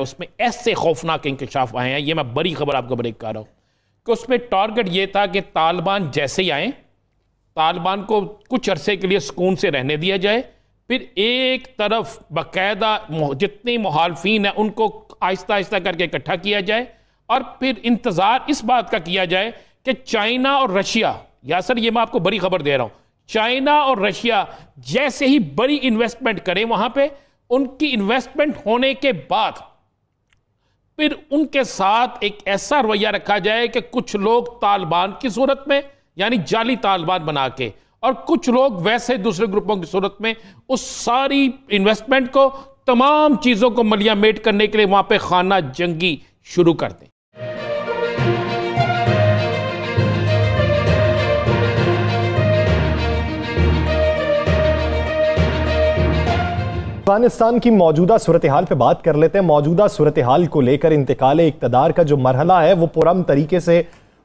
उसमें ऐसे खौफनाक इंकशाफ आए हैं ये मैं बड़ी खबर आपको ब्रेक कर रहा हूँ कि उसमें टारगेट ये था कि तालिबान जैसे ही आए तालिबान को कुछ अरसे के लिए सुकून से रहने दिया जाए फिर एक तरफ बाकायदा जितने मुहालफी हैं उनको आहिस्ता आहिस्ता करके इकट्ठा किया जाए और फिर इंतज़ार इस बात का किया जाए कि चाइना और रशिया या सर ये मैं आपको बड़ी खबर दे रहा हूँ चाइना और रशिया जैसे ही बड़ी इन्वेस्टमेंट करें वहाँ पर उनकी इन्वेस्टमेंट होने के बाद फिर उनके साथ एक ऐसा रवैया रखा जाए कि कुछ लोग तालिबान की सूरत में यानी जाली तालिबान बना के और कुछ लोग वैसे दूसरे ग्रुपों की सूरत में उस सारी इन्वेस्टमेंट को तमाम चीज़ों को मलियामेट करने के लिए वहाँ पे खाना जंगी शुरू कर दें अफगानिस्तान की मौजूदा सूरत हाल पर बात कर लेते हैं मौजूदा सूरत हाल को लेकर इंतकाल इकतदार का जो मरहला है वो पुरम तरीके से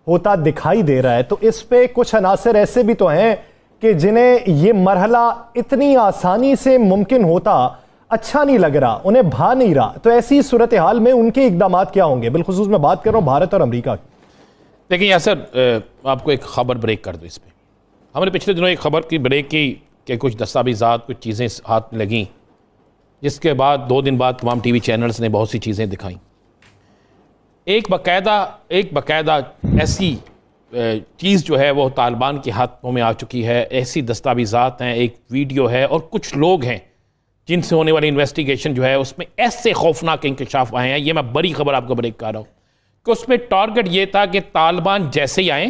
होता दिखाई दे रहा है तो इस पर कुछ अनासर ऐसे भी तो हैं कि जिन्हें ये मरहला इतनी आसानी से मुमकिन होता अच्छा नहीं लग रहा उन्हें भा नहीं रहा तो ऐसी सूरत हाल में उनके इकदाम क्या होंगे बिलखसूस मैं बात कर रहा हूँ भारत और अमरीका की देखिए यासर आपको एक खबर ब्रेक कर दो इस पर हमने पिछले दिनों एक खबर की ब्रेक की कि कुछ दस्तावेजा कुछ चीज़ें हाथ में लगें जिसके बाद दो दिन बाद तमाम टीवी चैनल्स ने बहुत सी चीज़ें दिखाई एक बाकायदा एक बकायदा ऐसी चीज़ जो है वो तालिबान के हाथों में आ चुकी है ऐसी दस्तावेज़ात हैं एक वीडियो है और कुछ लोग हैं जिनसे होने वाली इन्वेस्टिगेशन जो है उसमें ऐसे खौफनाक इंकशाफ आए हैं ये मैं बड़ी खबर आपको ब्रेक कर रहा हूँ कि उसमें टारगेट ये था कि तालिबान जैसे ही आएँ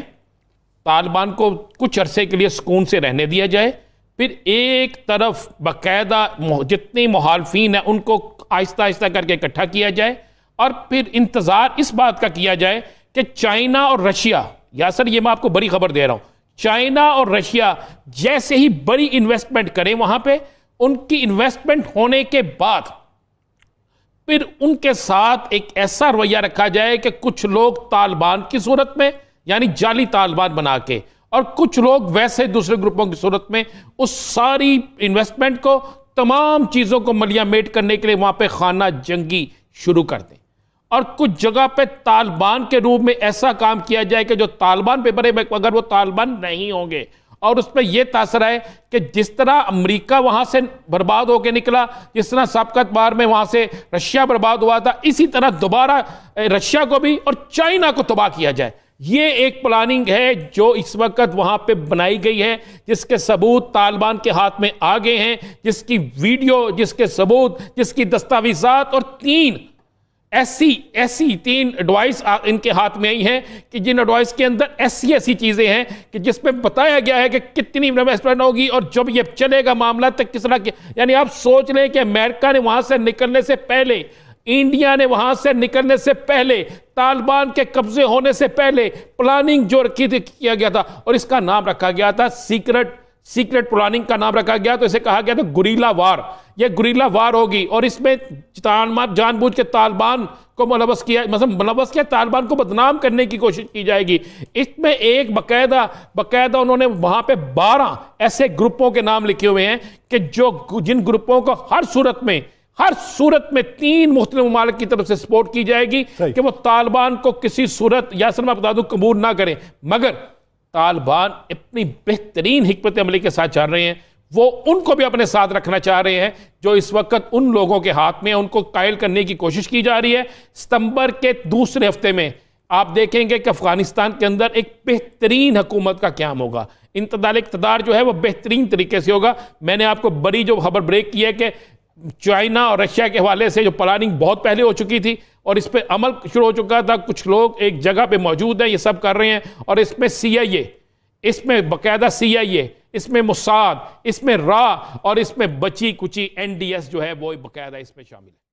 तालिबान को कुछ अरसे के लिए सुकून से रहने दिया जाए फिर एक तरफ बाकायदा जितने मुहालफिन हैं उनको आहिस्ता आहिस्ता करके इकट्ठा किया जाए और फिर इंतज़ार इस बात का किया जाए कि चाइना और रशिया या सर ये मैं आपको बड़ी खबर दे रहा हूँ चाइना और रशिया जैसे ही बड़ी इन्वेस्टमेंट करें वहाँ पे उनकी इन्वेस्टमेंट होने के बाद फिर उनके साथ एक ऐसा रवैया रखा जाए कि कुछ लोग तालिबान की सूरत में यानी जाली तालिबान बना के और कुछ लोग वैसे दूसरे ग्रुपों की सूरत में उस सारी इन्वेस्टमेंट को तमाम चीज़ों को मलियामेट करने के लिए वहाँ पे खाना जंगी शुरू कर दें और कुछ जगह पे तालिबान के रूप में ऐसा काम किया जाए कि जो तालिबान पेपर है अगर वो तालिबान नहीं होंगे और उस पर यह तासर है कि जिस तरह अमेरिका वहाँ से बर्बाद होकर निकला जिस तरह सबकत बार में वहाँ से रशिया बर्बाद हुआ था इसी तरह दोबारा रशिया को भी और चाइना को तबाह किया जाए ये एक प्लानिंग है जो इस वक्त वहाँ पे बनाई गई है जिसके सबूत तालिबान के हाथ में आ गए हैं जिसकी वीडियो जिसके सबूत जिसकी दस्तावेजात और तीन ऐसी ऐसी तीन एडवाइस इनके हाथ में आई हैं कि जिन एडवाइस के अंदर ऐसी ऐसी चीज़ें हैं कि जिस बताया गया है कि कितनी इन्वेस्टमेंट होगी और जब ये चलेगा मामला तक तो किस तरह यानी आप सोच लें कि अमेरिका ने वहाँ से निकलने से पहले इंडिया ने वहां से निकलने से पहले तालिबान के कब्जे होने से पहले प्लानिंग जो रखी थी किया गया था और इसका नाम रखा गया था सीक्रेट सीक्रेट प्लानिंग का नाम रखा गया तो इसे कहा गया था गुरीला वार ये गुरीला वार होगी और इसमें जानबूझ के तालिबान को मुलवस किया मतलब मुलवस किया तालिबान को बदनाम करने की कोशिश की जाएगी इसमें एक बकायदा बकायदा उन्होंने वहां पे 12 ऐसे ग्रुपों के नाम लिखे हुए हैं कि जो जिन ग्रुपों को हर सूरत में हर सूरत में तीन मुख्तलि ममालिक की तरफ से सपोर्ट की जाएगी कि वो तालिबान को किसी सूरत या सर मैं बता दूँ कबूल ना करें मगर तालिबान इतनी बेहतरीन हमत अमली के साथ चल रहे हैं वो उनको भी अपने साथ रखना चाह रहे हैं जो इस वक्त उन लोगों के हाथ में उनको कायल करने की कोशिश की जा रही है सितंबर के दूसरे हफ्ते में आप देखेंगे कि अफगानिस्तान के अंदर एक बेहतरीन हुकूमत का क्याम होगा इंतदाल इकतदार जो है वो बेहतरीन तरीके से होगा मैंने आपको बड़ी जो खबर ब्रेक की है कि चाइना और रशिया के हवाले से जो प्लानिंग बहुत पहले हो चुकी थी और इस पर अमल शुरू हो चुका था कुछ लोग एक जगह पे मौजूद हैं ये सब कर रहे हैं और इसमें सी आई ए इसमें बाकायदा सी आई ए इसमें मुसाद इसमें रा और इसमें बची कुची एन डी एस जो है वो बाकायदा इसमें शामिल है